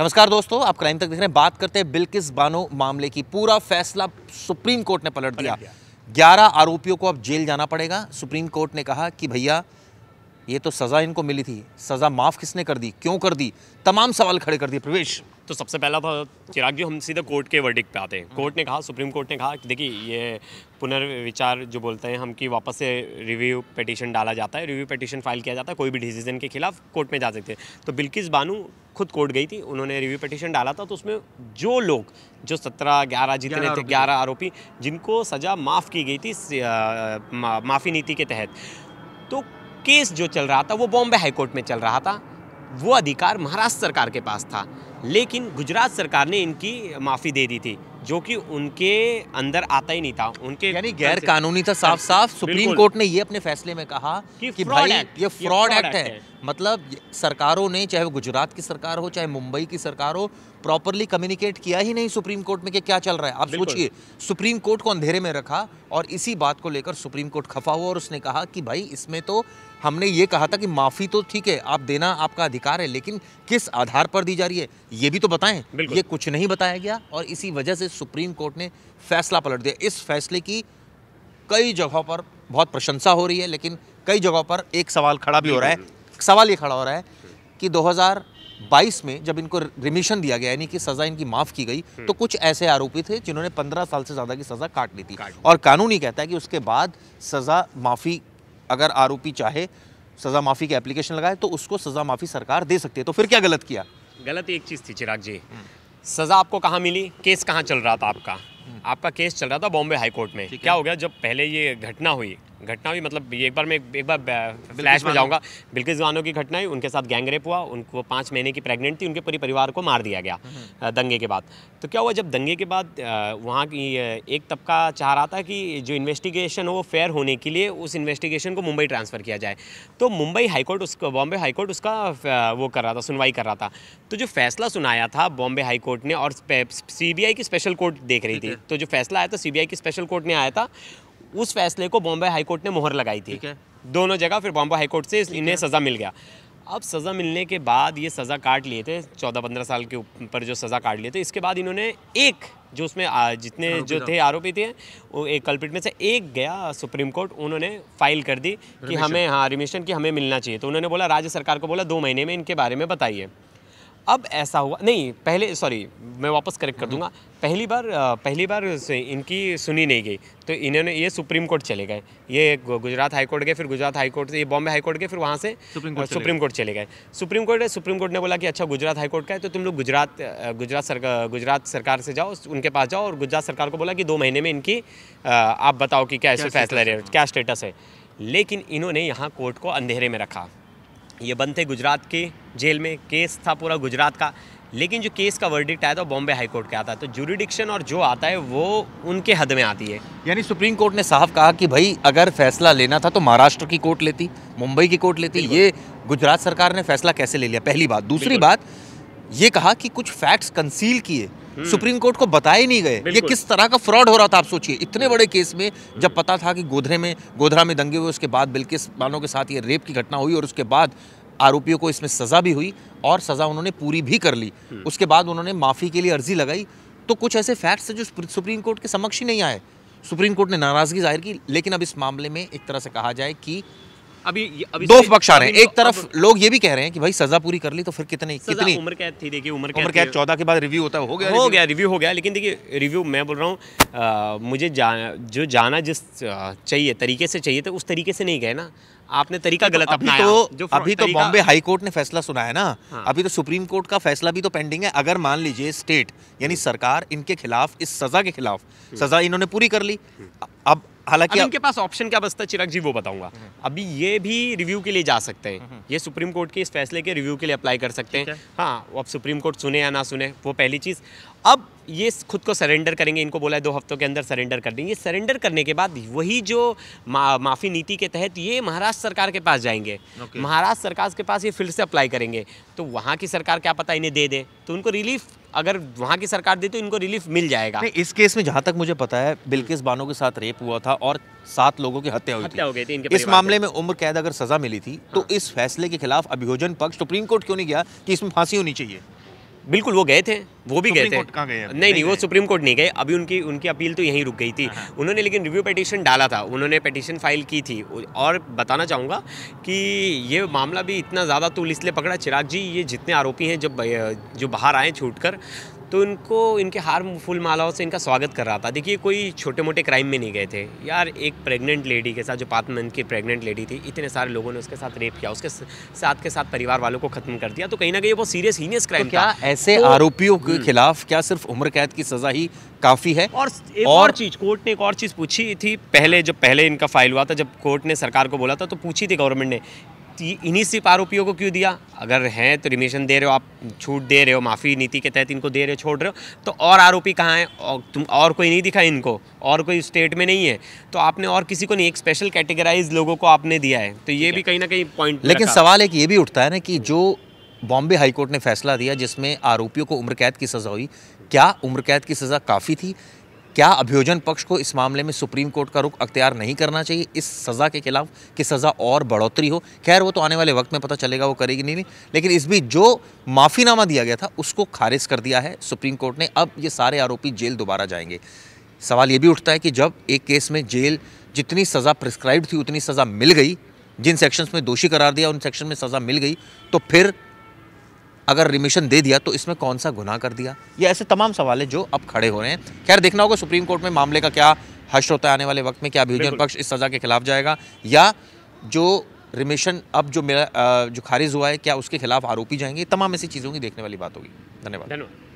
नमस्कार दोस्तों आप क्राइम तक देख रहे हैं बात करते हैं बिल्किस बानो मामले की पूरा फैसला सुप्रीम कोर्ट ने पलट दिया ग्यारह आरोपियों को अब जेल जाना पड़ेगा सुप्रीम कोर्ट ने कहा कि भैया ये तो सज़ा इनको मिली थी सज़ा माफ़ किसने कर दी क्यों कर दी तमाम सवाल खड़े कर दिए प्रवेश तो सबसे पहला था तो चिराग जी हम सीधे कोर्ट के वर्डिक पे आते हैं कोर्ट ने कहा सुप्रीम कोर्ट ने कहा कि देखिए ये पुनर्विचार जो बोलते हैं हम कि वापस से रिव्यू पटिशन डाला जाता है रिव्यू पटिशन फाइल किया जाता है कोई भी डिसीजन के खिलाफ कोर्ट में जा सकते हैं तो बिल्किस बानू खुद कोर्ट गई थी उन्होंने रिव्यू पटिशन डाला था तो उसमें जो लोग जो सत्रह ग्यारह जितने थे ग्यारह आरोपी जिनको सज़ा माफ़ की गई थी माफ़ी नीति के तहत तो केस जो चल रहा था वो बॉम्बे हाईकोर्ट में चल रहा था वो अधिकार महाराष्ट्र सरकार के पास था लेकिन गुजरात सरकार ने इनकी माफ़ी दे दी थी जो कि उनके अंदर आता ही नहीं था उनके यानी गैर कानूनी था साफ साफ सुप्रीम कोर्ट ने ये अपने फैसले में कहा कि, कि भाई ये फ्रॉड एक्ट है।, है मतलब सरकारों ने चाहे वो गुजरात की सरकार हो चाहे मुंबई की सरकार हो प्रॉपरली कम्युनिकेट किया ही नहीं सुप्रीम कोर्ट में कि क्या चल रहा है आप सोचिए सुप्रीम कोर्ट को अंधेरे में रखा और इसी बात को लेकर सुप्रीम कोर्ट खफा हुआ और उसने कहा कि भाई इसमें तो हमने ये कहा था कि माफ़ी तो ठीक है आप देना आपका अधिकार है लेकिन किस आधार पर दी जा रही है ये भी तो बताएं ये कुछ नहीं बताया गया और इसी वजह से सुप्रीम कोर्ट ने फैसला पलट दिया इस फैसले की कई जगहों पर बहुत प्रशंसा हो रही है लेकिन कई जगहों पर एक सवाल खड़ा भी हो रहा है सवाल ये खड़ा हो रहा है कि 2022 में जब इनको रिमिशन दिया गया यानी कि सज़ा इनकी माफ़ की गई हम्म। तो कुछ ऐसे आरोपी थे जिन्होंने 15 साल से ज़्यादा की सज़ा काट ली थी और कानून ही कहता है कि उसके बाद सज़ा माफ़ी अगर आरोपी चाहे सज़ा माफ़ी की एप्लीकेशन लगाए तो उसको सज़ा माफ़ी सरकार दे सकती है तो फिर क्या गलत किया गलत एक चीज़ थी चिराग जी हम्म। सज़ा आपको कहाँ मिली केस कहाँ चल रहा था आपका आपका केस चल रहा था बॉम्बे हाई कोर्ट में क्या हो गया जब पहले ये घटना हुई घटना हुई मतलब एक बार मैं एक बार फ्लैश में जाऊंगा बिल्कुल जवानों की घटना हुई उनके साथ गैंगरेप हुआ उनको पाँच महीने की प्रेग्नेंट थी उनके पूरे परिवार को मार दिया गया हम्म, हम्म। दंगे के बाद तो क्या हुआ जब दंगे के बाद वहाँ की एक तबका चाह रहा था कि जो इन्वेस्टिगेशन हो वो फेयर होने के लिए उस इन्वेस्टिगेशन को मुंबई ट्रांसफ़र किया जाए तो मुंबई हाईकोर्ट उस बॉम्बे हाईकोर्ट उसका वो कर रहा था सुनवाई कर रहा था तो जो फैसला सुनाया था बॉम्बे हाईकोर्ट ने और सी की स्पेशल कोर्ट देख रही थी तो जो फैसला आया था सी की स्पेशल कोर्ट ने आया था उस फैसले को बॉम्बे हाईकोर्ट ने मोहर लगाई थी दोनों जगह फिर बॉम्बे हाईकोर्ट से इन्हें सज़ा मिल गया अब सज़ा मिलने के बाद ये सज़ा काट लिए थे चौदह पंद्रह साल के ऊपर जो सज़ा काट लिए थे इसके बाद इन्होंने एक जो उसमें जितने जो थे आरोपी थे वो एक कल्पिट में से एक गया सुप्रीम कोर्ट उन्होंने फाइल कर दी कि हमें हाँ रिमिशन की हमें मिलना चाहिए तो उन्होंने बोला राज्य सरकार को बोला दो महीने में इनके बारे में बताइए अब ऐसा हुआ नहीं पहले सॉरी मैं वापस करेक्ट कर हम्म। दूंगा पहली बार पहली बार इनकी सुनी नहीं गई तो इन्होंने ये सुप्रीम कोर्ट चले गए ये गुजरात हाई कोर्ट गए फिर गुजरात हाई कोर्ट से ये बॉम्बे हाई कोर्ट गए फिर वहाँ से सुप्रीम कोर्ट सुप्रीम कोर्ट चले गए सुप्रीम कोर्ट है सुप्रीम कोर्ट ने बोला कि अच्छा गुजरात हाई कोर्ट का है तो तुम लोग गुजरात गुजरात सरकार गुजरात सरकार से जाओ उनके पास जाओ और गुजरात सरकार को बोला कि दो महीने में इनकी आप बताओ कि क्या ऐसे फैसला क्या स्टेटस है लेकिन इन्होंने यहाँ कोर्ट को अंधेरे में रखा ये बंद थे गुजरात के जेल में केस था पूरा गुजरात का लेकिन जो केस का वर्डिक्ट आया था बॉम्बे हाई कोर्ट का आता है तो जुरिडिक्शन और जो आता है वो उनके हद में आती है यानी सुप्रीम कोर्ट ने साफ कहा कि भाई अगर फैसला लेना था तो महाराष्ट्र की कोर्ट लेती मुंबई की कोर्ट लेती ये गुजरात सरकार ने फैसला कैसे ले लिया पहली बात दूसरी बात ये कहा कि कुछ फैक्ट्स कंसील किए हम्म। सुप्रीम कोर्ट को बताए नहीं गए ये किस तरह का फ्रॉड हो रहा था आप सोचिए इतने हम्म। बड़े केस में जब पता था कि गोधरे में गोधरा में दंगे हुए उसके बाद बिल्किस मानों के साथ ये रेप की घटना हुई और उसके बाद आरोपियों को इसमें सज़ा भी हुई और सज़ा उन्होंने पूरी भी कर ली हम्म। उसके बाद उन्होंने माफ़ी के लिए अर्जी लगाई तो कुछ ऐसे फैक्ट्स थे जो सुप्रीम कोर्ट के समक्ष ही नहीं आए सुप्रीम कोर्ट ने नाराज़गी जाहिर की लेकिन अब इस मामले में एक तरह से कहा जाए कि अभी अभी दो पक्ष आ रहे हैं एक तरफ लोग ये भी कह रहे हैं कि भाई सजा पूरी कर ली तो फिर कितनी कितनी उम्र कैद थी देखिए उम्र कैद कैद चौदह के बाद रिव्यू होता हो गया हो गया रिव्यू हो गया लेकिन देखिए रिव्यू मैं बोल रहा हूँ मुझे जा, जो जाना जिस चाहिए तरीके से चाहिए तो उस तरीके से नहीं गए ना आपने तरीका तो गलत तो अपनाया तो जो अभी तो बॉम्बे हाई कोर्ट ने फैसला सुना है ना हाँ। अभी तो सुप्रीम कोर्ट का फैसला भी तो पेंडिंग है अगर मान लीजिए स्टेट यानी सरकार इनके खिलाफ इस सजा के खिलाफ सजा इन्होंने पूरी कर ली अब हालांकि इनके पास ऑप्शन क्या बसता है चिराग जी वो बताऊंगा अभी ये भी रिव्यू के लिए जा सकते हैं ये सुप्रीम कोर्ट के इस फैसले के रिव्यू के लिए अप्लाई कर सकते हैं हाँ अब सुप्रीम कोर्ट सुने या ना सुने वो पहली चीज़ अब ये खुद को सरेंडर करेंगे इनको बोला है दो हफ्तों के अंदर सरेंडर कर देंगे सरेंडर करने के बाद वही जो मा, माफ़ी नीति के तहत ये महाराष्ट्र सरकार के पास जाएंगे okay. महाराष्ट्र सरकार के पास ये फिर से अप्लाई करेंगे तो वहाँ की सरकार क्या पता इन्हें दे दे तो उनको रिलीफ अगर वहाँ की सरकार दे तो इनको रिलीफ मिल जाएगा नहीं इस केस में जहाँ तक मुझे पता है बिल्किस बानो के साथ रेप हुआ था और सात लोगों की हत्या हुई थी।, हो गई थी इनके इस मामले में उम्र कैद अगर सजा मिली थी तो हाँ। तो इस फैसले के खिलाफ अभियोजन पक्ष सुप्रीम कोर्ट क्यों नहीं गया कि इसमें फांसी होनी चाहिए बिल्कुल वो गए थे वो भी गए थे गए नहीं नहीं, नहीं वो सुप्रीम कोर्ट नहीं गए अभी उनकी उनकी अपील तो यहीं रुक गई थी हाँ, हाँ। उन्होंने लेकिन रिव्यू पटिशन डाला था उन्होंने पटिशन फाइल की थी और बताना चाहूँगा कि ये मामला भी इतना ज़्यादा तुल तो इसलिए पकड़ा चिराग जी ये जितने आरोपी हैं जब जो बाहर आए छूट कर तो इनको इनके हार फुल मालाओं से इनका स्वागत कर रहा था देखिए कोई छोटे मोटे क्राइम में नहीं गए थे यार एक प्रेग्नेंट लेडी के साथ जो पाँच मंथ की प्रेग्नेंट लेडी थी इतने सारे लोगों ने उसके साथ रेप किया उसके साथ के साथ परिवार वालों को खत्म कर दिया तो कहीं ना कहीं वो सीरियस हीनियस क्राइम तो क्या था। ऐसे तो, आरोपियों के हम्म। खिलाफ क्या सिर्फ उम्र कैद की सज़ा ही काफ़ी है और एक और, और चीज़ कोर्ट ने एक और चीज़ पूछी थी पहले जब पहले इनका फाइल हुआ था जब कोर्ट ने सरकार को बोला था तो पूछी थी गवर्नमेंट ने इन्हीं सिर्फ आरोपियों को क्यों दिया अगर हैं तो रिमिशन दे रहे हो आप छूट दे रहे हो माफ़ी नीति के तहत इनको दे रहे हो छोड़ रहे हो तो और आरोपी कहाँ हैं और तुम और कोई नहीं दिखा इनको और कोई स्टेट में नहीं है तो आपने और किसी को नहीं एक स्पेशल कैटेगराइज लोगों को आपने दिया है तो ये भी कहीं ना कहीं पॉइंट लेकिन सवाल एक ये भी उठता है ना कि जो बॉम्बे हाईकोर्ट ने फैसला दिया जिसमें आरोपियों को उम्र कैद की सज़ा हुई क्या उम्र कैद की सज़ा काफ़ी थी क्या अभियोजन पक्ष को इस मामले में सुप्रीम कोर्ट का रुख अख्तियार नहीं करना चाहिए इस सज़ा के खिलाफ कि सज़ा और बढ़ोतरी हो खैर वो तो आने वाले वक्त में पता चलेगा वो करेगी नहीं, नहीं। लेकिन इस बीच जो माफ़ीनामा दिया गया था उसको खारिज कर दिया है सुप्रीम कोर्ट ने अब ये सारे आरोपी जेल दोबारा जाएंगे सवाल ये भी उठता है कि जब एक केस में जेल जितनी सज़ा प्रिस्क्राइब थी उतनी सज़ा मिल गई जिन सेक्शंस में दोषी करार दिया उन सेक्शन में सज़ा मिल गई तो फिर अगर रिमिशन दे दिया तो इसमें कौन सा गुनाह कर दिया ये ऐसे तमाम सवाल है जो अब खड़े हो रहे हैं खैर देखना होगा सुप्रीम कोर्ट में मामले का क्या हश होता है आने वाले वक्त में क्या अभियोजन पक्ष इस सज़ा के खिलाफ जाएगा या जो रिमिशन अब जो मेरा जो खारिज हुआ है क्या उसके खिलाफ आरोपी जाएंगे तमाम ऐसी चीज़ों की देखने वाली बात होगी धन्यवाद धन्यवाद